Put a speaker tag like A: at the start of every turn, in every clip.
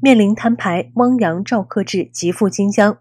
A: 面临摊牌，汪洋赵克志急赴新疆。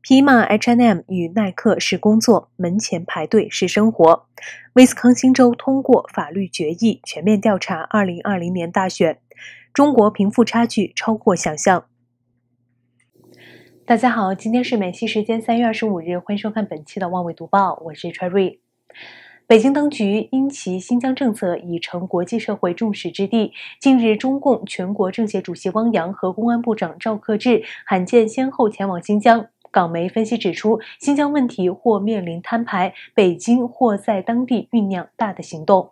A: 匹马 H&M 与耐克是工作，门前排队是生活。威斯康星州通过法律决议，全面调查2020年大选。中国贫富差距超过想象。大家好，今天是美西时间三月二十五日，欢迎收看本期的《望维读报》，我是 c h e r l 北京当局因其新疆政策已成国际社会众矢之的，近日中共全国政协主席汪洋和公安部长赵克志罕见先后前往新疆。港媒分析指出，新疆问题或面临摊牌，北京或在当地酝酿大的行动。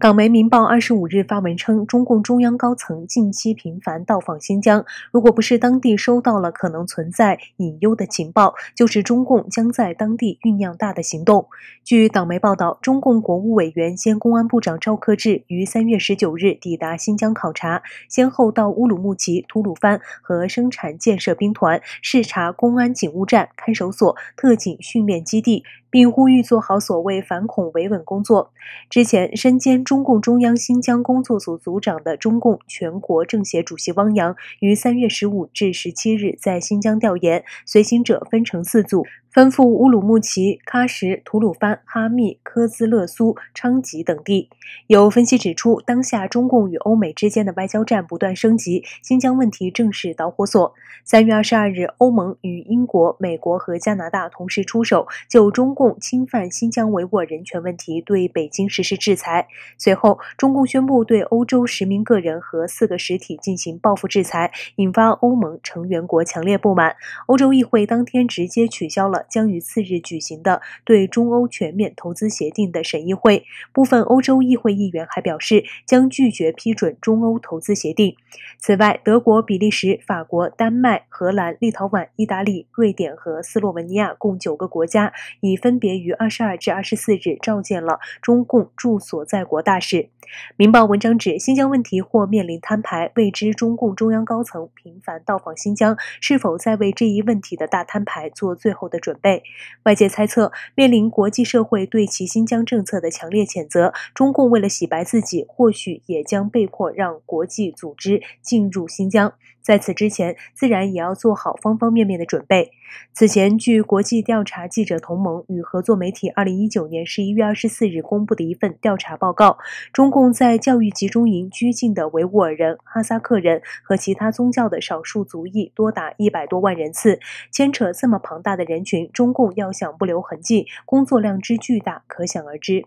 A: 港媒《民报》二十五日发文称，中共中央高层近期频繁到访新疆，如果不是当地收到了可能存在隐忧的情报，就是中共将在当地酝酿大的行动。据港媒报道，中共国务委员兼公安部长赵克志于三月十九日抵达新疆考察，先后到乌鲁木齐、吐鲁番和生产建设兵团视察公安警务站、看守所、特警训练基地，并呼吁做好所谓反恐维稳工作。之前身兼。中共中央新疆工作组组长的中共全国政协主席汪洋于三月十五至十七日在新疆调研，随行者分成四组。分赴乌鲁木齐、喀什、吐鲁番、哈密、科兹勒苏、昌吉等地。有分析指出，当下中共与欧美之间的外交战不断升级，新疆问题正是导火索。三月二十二日，欧盟与英国、美国和加拿大同时出手，就中共侵犯新疆维吾尔人权问题对北京实施制裁。随后，中共宣布对欧洲十名个人和四个实体进行报复制裁，引发欧盟成员国强烈不满。欧洲议会当天直接取消了。将于次日举行的对中欧全面投资协定的审议会，部分欧洲议会议员还表示将拒绝批准中欧投资协定。此外，德国、比利时、法国、丹麦、荷兰、立陶宛、意大利、瑞典和斯洛文尼亚共九个国家已分别于二十二至二十四日召见了中共驻所在国大使。《民报》文章指，新疆问题或面临摊牌，未知中共中央高层频繁到访新疆，是否在为这一问题的大摊牌做最后的准备？外界猜测，面临国际社会对其新疆政策的强烈谴责，中共为了洗白自己，或许也将被迫让国际组织进入新疆。在此之前，自然也要做好方方面面的准备。此前，据国际调查记者同盟与合作媒体二零一九年十一月二十四日公布的一份调查报告，中共在教育集中营拘禁的维吾尔人、哈萨克人和其他宗教的少数族裔多达一百多万人次。牵扯这么庞大的人群，中共要想不留痕迹，工作量之巨大，可想而知。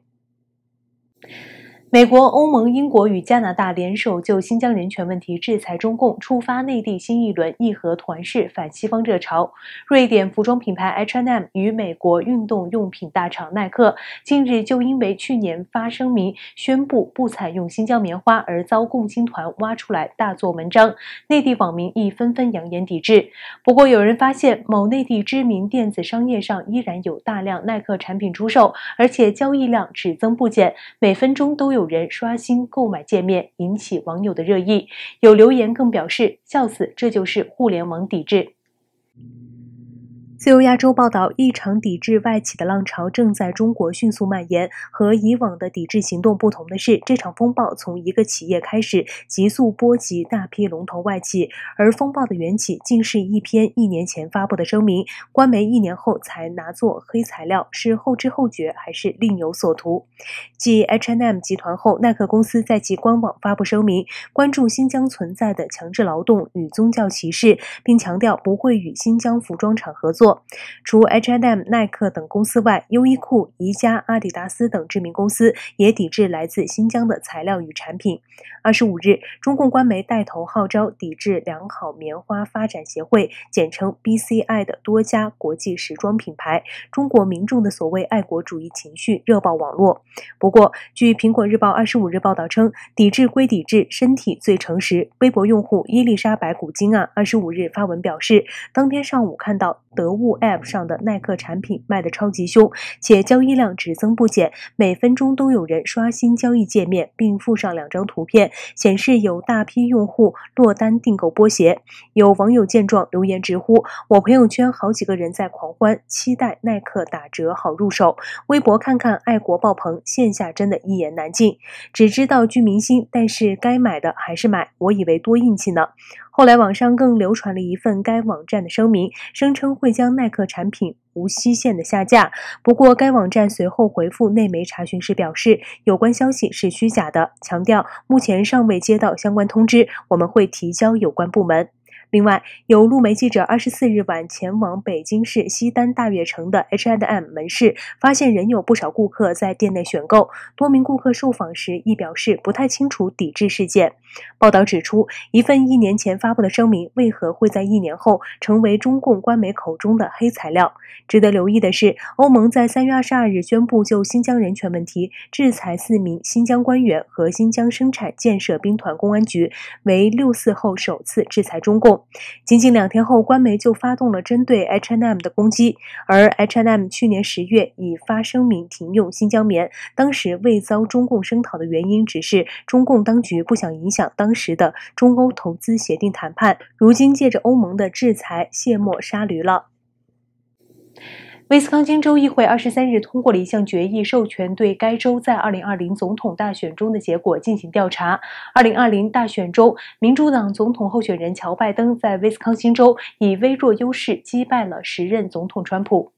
A: 美国、欧盟、英国与加拿大联手就新疆人权问题制裁中共，触发内地新一轮义和团式反西方热潮。瑞典服装品牌 H&M 与美国运动用品大厂耐克近日就因为去年发声明宣布不采用新疆棉花而遭共青团挖出来大做文章，内地网民亦纷纷扬言抵制。不过，有人发现某内地知名电子商业上依然有大量耐克产品出售，而且交易量只增不减，每分钟都有。有人刷新购买界面，引起网友的热议。有留言更表示：“笑死，这就是互联网抵制。”自由亚洲报道，一场抵制外企的浪潮正在中国迅速蔓延。和以往的抵制行动不同的是，这场风暴从一个企业开始，急速波及大批龙头外企。而风暴的缘起，竟是一篇一年前发布的声明。官媒一年后才拿做黑材料，是后知后觉，还是另有所图？继 H&M 集团后，耐克公司在其官网发布声明，关注新疆存在的强制劳动与宗教歧视，并强调不会与新疆服装厂合作。除 H M、耐克等公司外，优衣库、宜家、阿迪达斯等知名公司也抵制来自新疆的材料与产品。二十五日，中共官媒带头号召抵制良好棉花发展协会（简称 B C I） 的多家国际时装品牌。中国民众的所谓爱国主义情绪热爆网络。不过，据《苹果日报》二十五日报道称，抵制归抵制，身体最诚实。微博用户伊丽莎白古金啊二十五日发文表示，当天上午看到德物 app 上的耐克产品卖得超级凶，且交易量只增不减，每分钟都有人刷新交易界面，并附上两张图片，显示有大批用户落单订购波鞋。有网友见状留言直呼：“我朋友圈好几个人在狂欢，期待耐克打折好入手。”微博看看爱国爆棚，线下真的一言难尽，只知道聚明星，但是该买的还是买，我以为多硬气呢。后来，网上更流传了一份该网站的声明，声称会将耐克产品无期限的下架。不过，该网站随后回复内媒查询时表示，有关消息是虚假的，强调目前尚未接到相关通知，我们会提交有关部门。另外，有路媒记者二十四日晚前往北京市西单大悦城的 H I D M 门市，发现仍有不少顾客在店内选购。多名顾客受访时亦表示不太清楚抵制事件。报道指出，一份一年前发布的声明为何会在一年后成为中共官媒口中的黑材料？值得留意的是，欧盟在三月二十二日宣布就新疆人权问题制裁四名新疆官员和新疆生产建设兵团公安局，为六四后首次制裁中共。仅仅两天后，官媒就发动了针对 H n M 的攻击，而 H n M 去年十月已发声明停用新疆棉，当时未遭中共声讨的原因，只是中共当局不想影响当时的中欧投资协定谈判，如今借着欧盟的制裁卸磨杀驴了。威斯康星州议会二十三日通过了一项决议，授权对该州在二零二零总统大选中的结果进行调查。二零二零大选中，民主党总统候选人乔·拜登在威斯康星州以微弱优势击败了时任总统川普。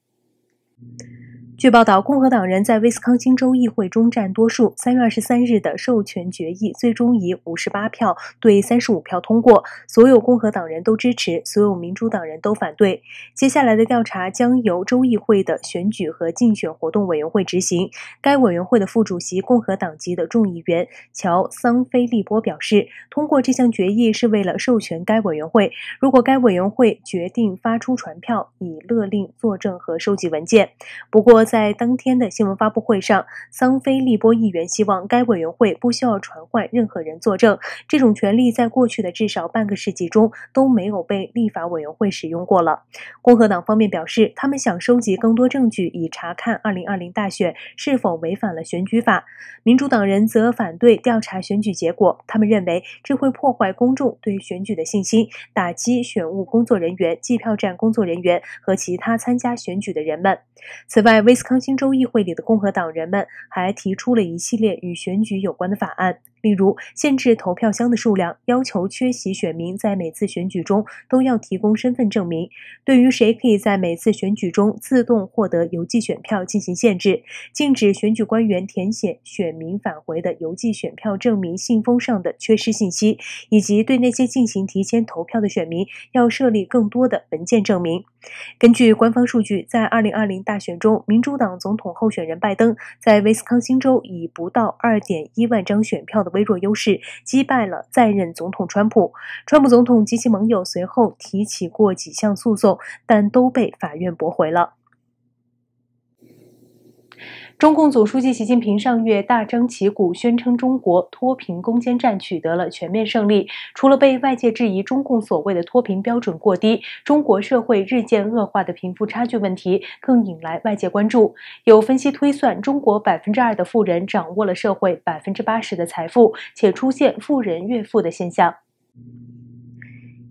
A: 据报道，共和党人在威斯康星州议会中占多数。三月二十三日的授权决议最终以五十八票对三十五票通过，所有共和党人都支持，所有民主党人都反对。接下来的调查将由州议会的选举和竞选活动委员会执行。该委员会的副主席、共和党籍的众议员乔·桑菲利波表示，通过这项决议是为了授权该委员会，如果该委员会决定发出传票，以勒令作证和收集文件。不过。在当天的新闻发布会上，桑菲利波议员希望该委员会不需要传唤任何人作证。这种权利在过去的至少半个世纪中都没有被立法委员会使用过了。共和党方面表示，他们想收集更多证据以查看2020大选是否违反了选举法。民主党人则反对调查选举结果，他们认为这会破坏公众对选举的信心，打击选务工作人员、计票站工作人员和其他参加选举的人们。此外，康星州议会里的共和党人们还提出了一系列与选举有关的法案，例如限制投票箱的数量，要求缺席选民在每次选举中都要提供身份证明；对于谁可以在每次选举中自动获得邮寄选票进行限制；禁止选举官员填写选民返回的邮寄选票证明信封上的缺失信息；以及对那些进行提前投票的选民要设立更多的文件证明。根据官方数据，在二零二零大选中，民主民主党总统候选人拜登在威斯康星州以不到二点一万张选票的微弱优势击败了在任总统川普。川普总统及其盟友随后提起过几项诉讼，但都被法院驳回了。中共总书记习近平上月大张旗鼓宣称，中国脱贫攻坚战取得了全面胜利。除了被外界质疑中共所谓的脱贫标准过低，中国社会日渐恶化的贫富差距问题更引来外界关注。有分析推算，中国百分之二的富人掌握了社会百分之八十的财富，且出现富人越富的现象。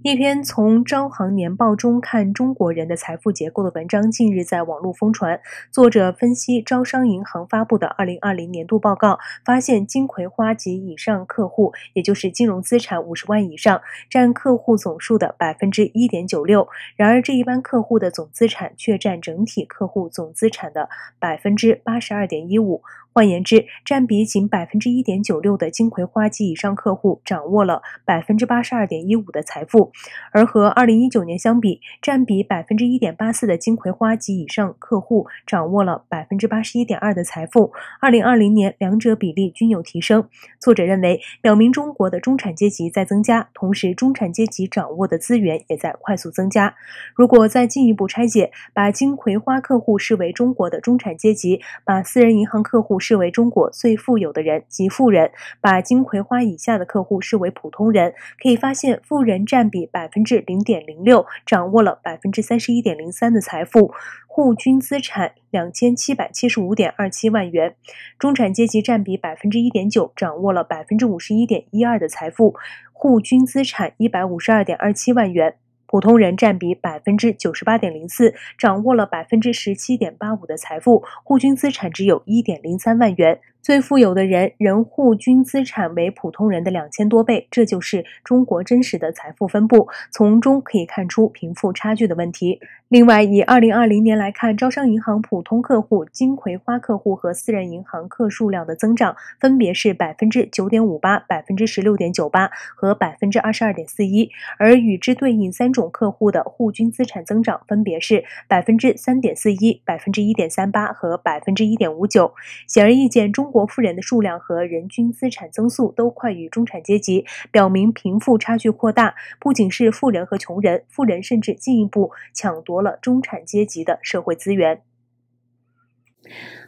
A: 一篇从招行年报中看中国人的财富结构的文章近日在网络疯传。作者分析招商银行发布的二零二零年度报告，发现金葵花及以上客户，也就是金融资产五十万以上，占客户总数的百分之一点九六。然而，这一般客户的总资产却占整体客户总资产的百分之八十二点一五。换言之，占比仅百分之一点九六的金葵花及以上客户，掌握了百分之八十二点一五的财富；而和二零一九年相比，占比百分之一点八四的金葵花及以上客户，掌握了百分之八十一点二的财富。二零二零年，两者比例均有提升。作者认为，表明中国的中产阶级在增加，同时中产阶级掌握的资源也在快速增加。如果再进一步拆解，把金葵花客户视为中国的中产阶级，把私人银行客户，视为中国最富有的人及富人，把金葵花以下的客户视为普通人。可以发现，富人占比百分之零点零六，掌握了百分之三十一点零三的财富，户均资产两千七百七十五点二七万元；中产阶级占比百分之一点九，掌握了百分之五十一点一二的财富，户均资产一百五十二点二七万元。普通人占比百分之九十八点零四，掌握了百分之十七点八五的财富，户均资产只有一点零三万元。最富有的人，人户均资产为普通人的两千多倍，这就是中国真实的财富分布。从中可以看出贫富差距的问题。另外，以二零二零年来看，招商银行普通客户、金葵花客户和私人银行客数量的增长，分别是百分之九点五八、百分之十六点九八和百分之二十二点四一。而与之对应，三种客户的户均资产增长，分别是百分之三点四一、百分之一点三八和百分之一点五九。显而易见，中。国富人的数量和人均资产增速都快于中产阶级，表明贫富差距扩大，不仅是富人和穷人，富人甚至进一步抢夺了中产阶级的社会资源。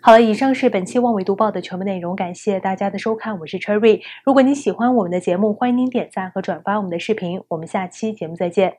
A: 好了，以上是本期《望维读报》的全部内容，感谢大家的收看，我是 Cherry。如果你喜欢我们的节目，欢迎您点赞和转发我们的视频，我们下期节目再见。